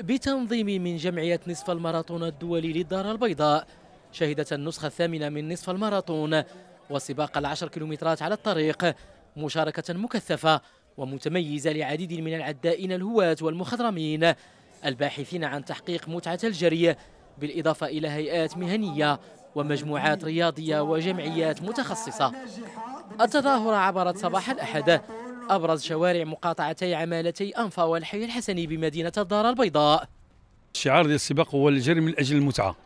بتنظيم من جمعية نصف الماراثون الدولي للدار البيضاء شهدت النسخة الثامنة من نصف الماراثون وسباق العشر كيلومترات على الطريق مشاركة مكثفة ومتميزة لعديد من العدائين الهواة والمخضرمين الباحثين عن تحقيق متعة الجري بالإضافة إلى هيئات مهنية ومجموعات رياضية وجمعيات متخصصة التظاهرة عبرت صباح الأحد أبرز شوارع مقاطعتي عمالتي أنفا والحي الحسني بمدينة الدار البيضاء الشعار ديال السباق هو الجري من أجل المتعة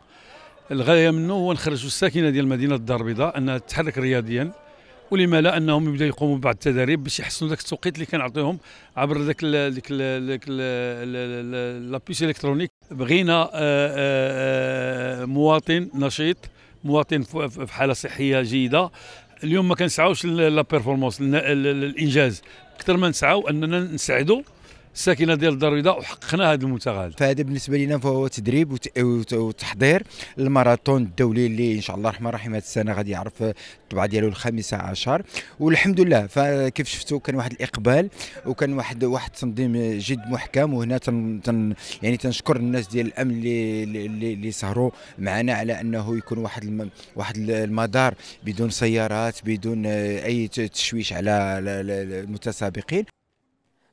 الغاية منه هو نخرجوا الساكنة ديال مدينة الدار البيضاء أنها تتحرك رياضيا ولما لا انهم يبداو يقوموا ببعض التدريب باش يحسنوا ذاك التوقيت اللي كنعطيهم عبر ذاك ذاك ذاك لابيس الكترونيك بغينا آه، آه، آه، مواطن نشيط مواطن في حاله صحيه جيده اليوم ما كنسعاوش لا بيرفورمانس الانجاز اكثر ما نسعاو اننا نساعدوا الساكنه ديال الدار البيضاء وحققنا هذا المنتخب فهذا بالنسبه لنا فهو تدريب وتحضير الماراثون الدولي اللي ان شاء الله الرحمن الرحيم هذه السنه غادي يعرف الطبعه ديالو الخامسه عشر والحمد لله فكيف شفتوا كان واحد الاقبال وكان واحد واحد تنظيم جد محكم وهنا تن تن يعني تنشكر الناس ديال الامن اللي اللي, اللي سهروا معنا على انه يكون واحد الم واحد المدار بدون سيارات بدون اي تشويش على المتسابقين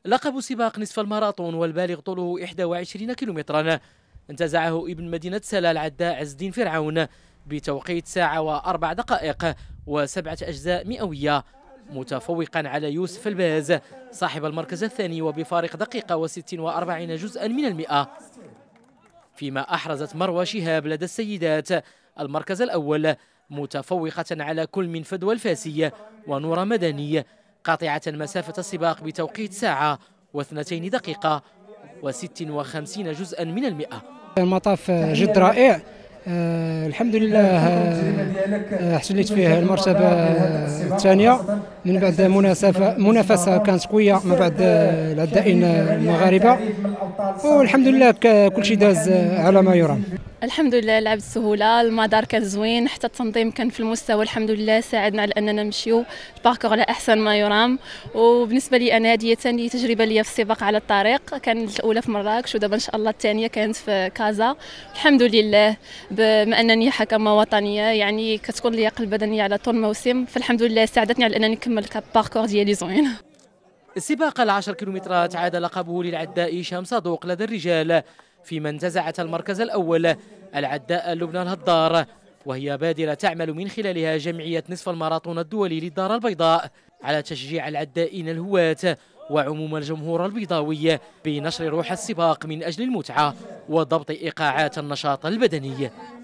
لقب سباق نصف الماراثون والبالغ طوله 21 كيلومترا انتزعه ابن مدينة سلا العداء عز الدين فرعون بتوقيت ساعة وأربع دقائق وسبعة أجزاء مئوية متفوقا على يوسف الباز صاحب المركز الثاني وبفارق دقيقة وستين وأربعين جزءا من المئة فيما أحرزت مروى شهاب لدى السيدات المركز الأول متفوقة على كل من فدوى الفاسية ونورة مدني قاطعة مسافة السباق بتوقيت ساعة واثنتين دقيقة وست وخمسين جزءا من المئة المطاف جد رائع أه الحمد لله آه، حصلت فيه المرتبة الثانية من بعد منافسة كانت قوية ما بعد آه، العدائين المغاربة والحمد لله كل شيء داز على ما يرام الحمد لله لعب بسهوله المدار كان زوين حتى التنظيم كان في المستوى الحمد لله ساعدنا على اننا نمشيو الباركور على احسن ما يرام وبالنسبه لي انا هذه ثاني تجربه لي في السباق على الطريق كانت الاولى في مراكش ودابا ان شاء الله الثانيه كانت في كازا الحمد لله بما انني حكمه وطنيه يعني كتكون لياقه البدنيه على طول الموسم فالحمد لله ساعدتني على انني نكمل الباركور ديالي زوين سباق العشر كيلومترات عاد لقبه للعداء هشام صدوق لدى الرجال فيما انتزعت المركز الأول العداء لبنى الهضار وهي بادرة تعمل من خلالها جمعية نصف الماراثون الدولي للدار البيضاء على تشجيع العدائين الهواة وعموم الجمهور البيضاوي بنشر روح السباق من أجل المتعة وضبط إيقاعات النشاط البدني